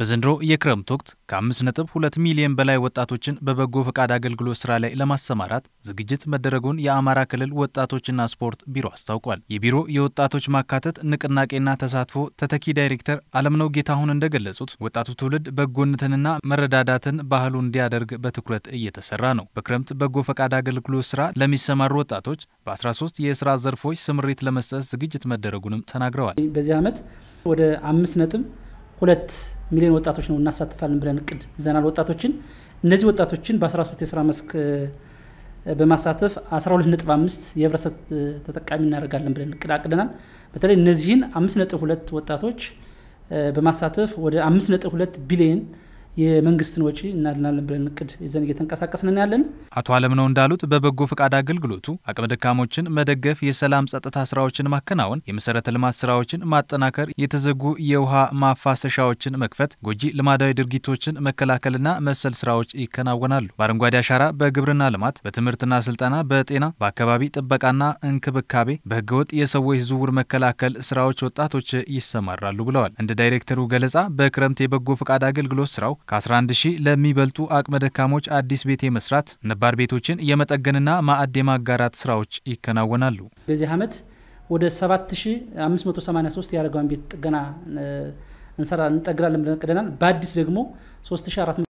በዘንድሮ የክረምት ወቅት ከ5.2 ሚሊዮን በላይ ወጣቶችን በበጎ ፈቃድ አገልግሎት ስራ ላይ ለማሰማራት ዝግጅት መደረጉን የአማራ ክልል ወጣቶችና ስፖርት ቢሮ አስታውቋል። የቢሮ የወጣቶች ማካተት ንቅናቄና ተሳትፎ ተተኪ ዳይሬክተር አለምነው ጌታሁን እንደገለጹት ወጣቱ ትውልድ በጎነትንና መረዳዳትን ባህሉ እንዲያደርግ በትኩረት እየተሰራ ነው። በክረምት በጎ ፈቃድ አገልግሎት ስራ ለሚሰማሩ ወጣቶች በ13 የስራ ዘርፎች ስምሪት ለመስጠት ዝግጅት መደረጉንም ተናግረዋል። በዚህ ዓመት ወደ አምስት ነጥብ ሁለት ሚሊዮን ወጣቶች ነው እናሳትፋለን ብለን እቅድ ይዘናል። ወጣቶችን እነዚህ ወጣቶችን በ13 የስራ መስክ በማሳተፍ 12.5 የህብረተሰብ ተጠቃሚ እናደርጋለን ብለን እቅድ አቅደናል። በተለይ እነዚህን 5.2 ወጣቶች በማሳተፍ ወደ 5.2 ቢሊዮን የመንግስትን ወጪ እናድናለን ብለን እቅድ ይዘን እየተንቀሳቀስን ያለን። አቶ አለምነው እንዳሉት በበጎ ፈቃድ አገልግሎቱ አቅመ ደካሞችን መደገፍ፣ የሰላም ጸጥታ ስራዎችን ማከናወን፣ የመሰረተ ልማት ስራዎችን ማጠናከር፣ የተዘጉ የውሃ ማፋሰሻዎችን መክፈት፣ ጎጂ ልማዳዊ ድርጊቶችን መከላከልና መሰል ስራዎች ይከናወናሉ። በአረንጓዴ አሻራ፣ በግብርና ልማት፣ በትምህርትና ስልጠና፣ በጤና፣ በአካባቢ ጥበቃና እንክብካቤ፣ በህገወጥ የሰዎች ዝውውር መከላከል ስራዎች ወጣቶች ይሰማራሉ ብለዋል። እንደ ዳይሬክተሩ ገለጻ በክረምት የበጎ ፈቃድ አገልግሎት ስራው ከ11 ሺህ ለሚበልጡ አቅመ ደካሞች አዲስ ቤት የመስራት ነባር ቤቶችን የመጠገንና ማዕድ የማጋራት ስራዎች ይከናወናሉ። በዚህ ዓመት ወደ 7583 የአረጋውያን ቤት ጥገና እንሰራ እንጠግራለን ብለን ቅደናል። በአዲስ ደግሞ 3400